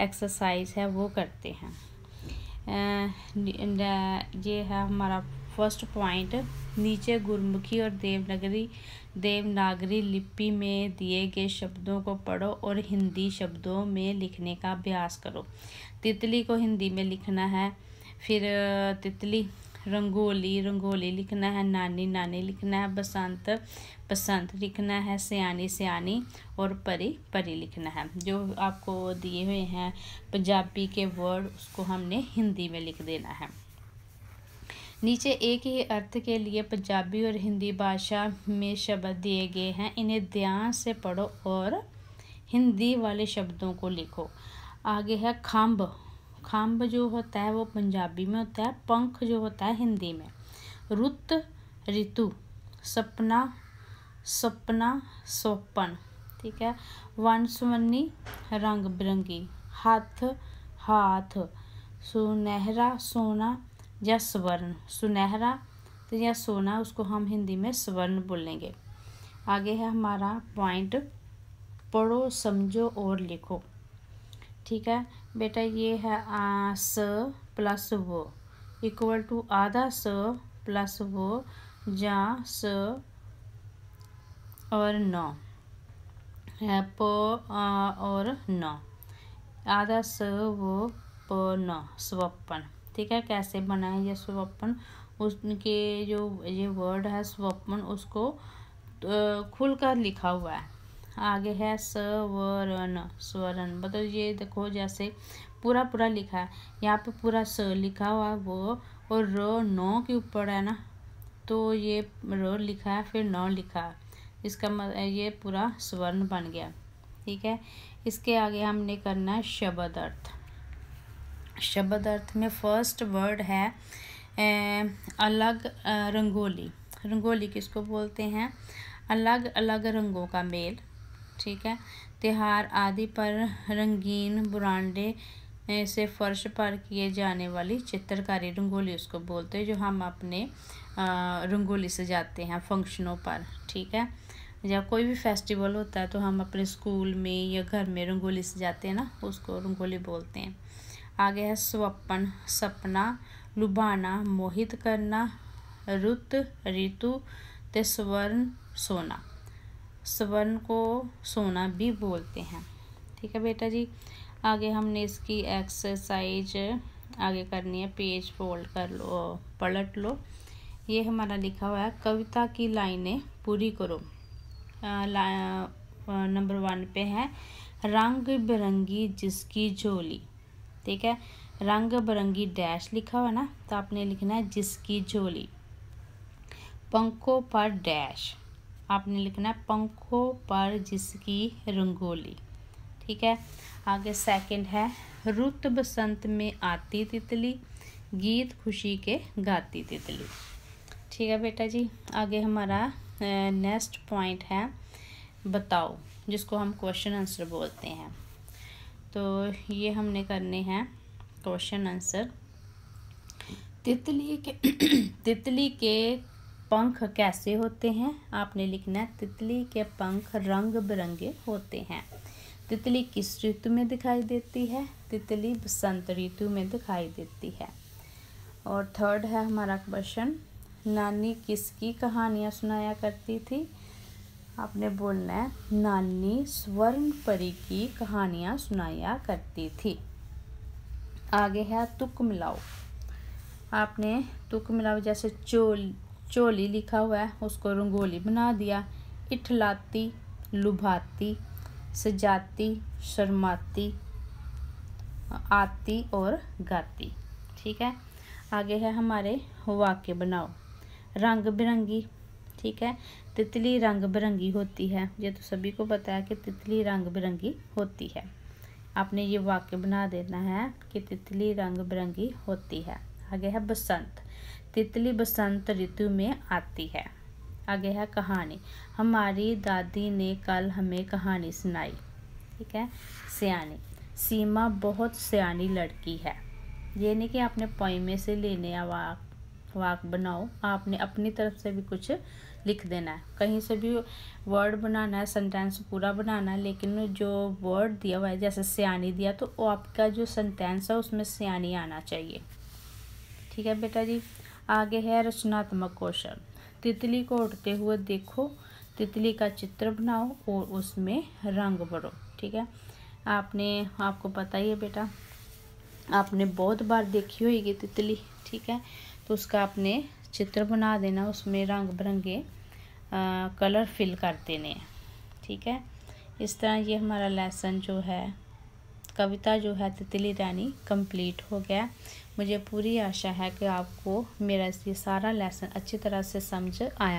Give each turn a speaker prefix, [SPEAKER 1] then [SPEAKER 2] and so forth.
[SPEAKER 1] exercise है वो करते हैं ये है हमारा फर्स्ट पॉइंट नीचे गुरमुखी और देवनागरी देवनागरी लिपि में दिए गए शब्दों को पढ़ो और हिंदी शब्दों में लिखने का अभ्यास करो तितली को हिंदी में लिखना है फिर तितली रंगोली रंगोली लिखना है नानी नानी लिखना है बसंत बसंत लिखना है सियानी सियानी और परी परी लिखना है जो आपको दिए हुए हैं पंजाबी के वर्ड उसको हमने हिंदी में लिख देना है नीचे एक ही अर्थ के लिए पंजाबी और हिंदी भाषा में शब्द दिए गए हैं इन्हें ध्यान से पढ़ो और हिंदी वाले शब्दों को लिखो आगे है खम्भ खम्भ जो होता है वो पंजाबी में होता है पंख जो होता है हिंदी में रुत ऋतु सपना सपना सोपन ठीक है वन सुवन्नी रंग बिरंगी हाथ हाथ सुनहरा सोना या स्वर्ण सुनहरा तो या सोना उसको हम हिंदी में स्वर्ण बोलेंगे आगे है हमारा पॉइंट पढ़ो समझो और लिखो ठीक है बेटा ये है आ, स प्लस वो इक्वल टू आधा स प्लस वो जा स और नौ है प और नौ आधा स वो प नौ स्वपन ठीक है कैसे बना है ये स्वपन उसके जो ये वर्ड है स्वपन उसको तो खुल कर लिखा हुआ है आगे है सवरण स्वर्ण मतलब ये देखो जैसे पूरा पूरा लिखा है यहाँ पे पूरा स लिखा हुआ है वो और र नौ के ऊपर है ना तो ये र लिखा है फिर नौ लिखा है इसका मतलब ये पूरा स्वर्ण बन गया ठीक है इसके आगे हमने करना है शब्द अर्थ शब्द अर्थ में फर्स्ट वर्ड है ए, अलग रंगोली रंगोली किसको बोलते हैं अलग अलग रंगों का मेल ठीक है त्यौहार आदि पर रंगीन बुरांडे से फर्श पर किए जाने वाली चित्रकारी रंगोली उसको बोलते हैं जो हम अपने रंगोली सजाते हैं फंक्शनों पर ठीक है जब कोई भी फेस्टिवल होता है तो हम अपने स्कूल में या घर में रंगोली सजाते हैं ना उसको रंगोली बोलते हैं आगे है स्वपन सपना लुभाना मोहित करना रुत ऋतु ते स्वर्ण सोना स्वर्ण को सोना भी बोलते हैं ठीक है बेटा जी आगे हमने इसकी एक्सरसाइज आगे करनी है पेज फोल्ड कर लो पलट लो ये हमारा लिखा हुआ है कविता की लाइनें पूरी करो नंबर वन पे है रंग बिरंगी जिसकी झोली ठीक है रंग बिरंगी डैश लिखा हुआ ना तो आपने लिखना है जिसकी झोली पंखों पर डैश आपने लिखना है पंखों पर जिसकी रंगोली ठीक है आगे सेकंड है रुत बसंत में आती तितली गीत खुशी के गाती तितली ठीक है बेटा जी आगे हमारा नेक्स्ट पॉइंट है बताओ जिसको हम क्वेश्चन आंसर बोलते हैं तो ये हमने करने हैं क्वेश्चन आंसर तितली के तितली के पंख कैसे होते हैं आपने लिखना है तितली के पंख रंग बिरंगे होते हैं तितली किस ऋतु में दिखाई देती है तितली बसंत ऋतु में दिखाई देती है और थर्ड है हमारा क्वेश्चन नानी किसकी कहानियाँ सुनाया करती थी आपने बोलना है नानी स्वर्ण परी की कहानियाँ सुनाया करती थी आगे है तुक मिलाओ आपने तुक मिलाओ जैसे चोल चोली लिखा हुआ है उसको रंगोली बना दिया इठलाती लुभाती सजाती शर्माती आती और गाती ठीक है आगे है हमारे वाक्य बनाओ रंग बिरंगी ठीक है तितली रंग बिरंगी होती है ये तो सभी को पता है कि तितली रंग बिरंगी होती है आपने ये वाक्य बना देना है कि तितली रंग बिरंगी होती है आगे है बसंत तितली बसंत ऋतु में आती है आगे है कहानी हमारी दादी ने कल हमें कहानी सुनाई ठीक है सियानी सीमा बहुत सियानी लड़की है ये नहीं कि आपने पोइमे से लेने या वाक वाक बनाओ आपने अपनी तरफ से भी कुछ लिख देना है कहीं से भी वर्ड बनाना है सेंटेंस पूरा बनाना है लेकिन जो वर्ड दिया हुआ है जैसे सियानी दिया तो आपका जो सेंटेंस है उसमें सियानी आना चाहिए ठीक है बेटा जी आगे है रचनात्मक क्वेश्चन तितली को उड़ते हुए देखो तितली का चित्र बनाओ और उसमें रंग भरो ठीक है आपने आपको पता ही है बेटा आपने बहुत बार देखी होगी तितली ठीक है तो उसका आपने चित्र बना देना उसमें रंग बिरंगे कलर फिल कर देने ठीक है इस तरह ये हमारा लेसन जो है कविता जो है तितली रानी कंप्लीट हो गया मुझे पूरी आशा है कि आपको मेरा ये सारा लेसन अच्छी तरह से समझ आया